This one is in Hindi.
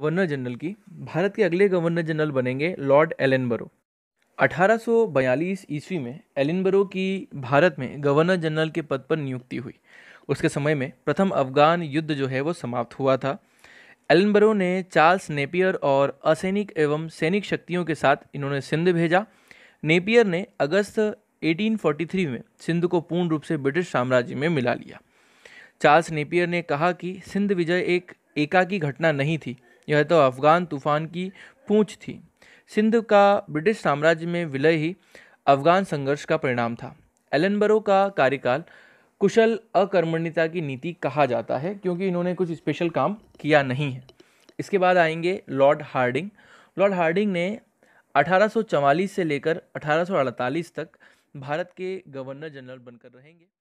गवर्नर जनरल की भारत के अगले गवर्नर जनरल बनेंगे लॉर्ड एलेनबरो 1842 ईस्वी में एलिनबरो की भारत में गवर्नर जनरल के पद पर नियुक्ति हुई उसके समय में प्रथम अफगान युद्ध जो है वो समाप्त हुआ था एलिनबरो ने चार्ल्स नेपियर और असैनिक एवं सैनिक शक्तियों के साथ इन्होंने सिंध भेजा नेपियर ने अगस्त 1843 में सिंध को पूर्ण रूप से ब्रिटिश साम्राज्य में मिला लिया चार्ल्स नेपियर ने कहा कि सिंध विजय एक एका की घटना नहीं थी यह तो अफ़गान तूफ़ान की पूंछ थी सिंध का ब्रिटिश साम्राज्य में विलय ही अफ़गान संघर्ष का परिणाम था एलनबरो का कार्यकाल कुशल अकर्मण्यता की नीति कहा जाता है क्योंकि इन्होंने कुछ स्पेशल काम किया नहीं है इसके बाद आएंगे लॉर्ड हार्डिंग लॉर्ड हार्डिंग ने 1844 से लेकर 1848 तक भारत के गवर्नर जनरल बनकर रहेंगे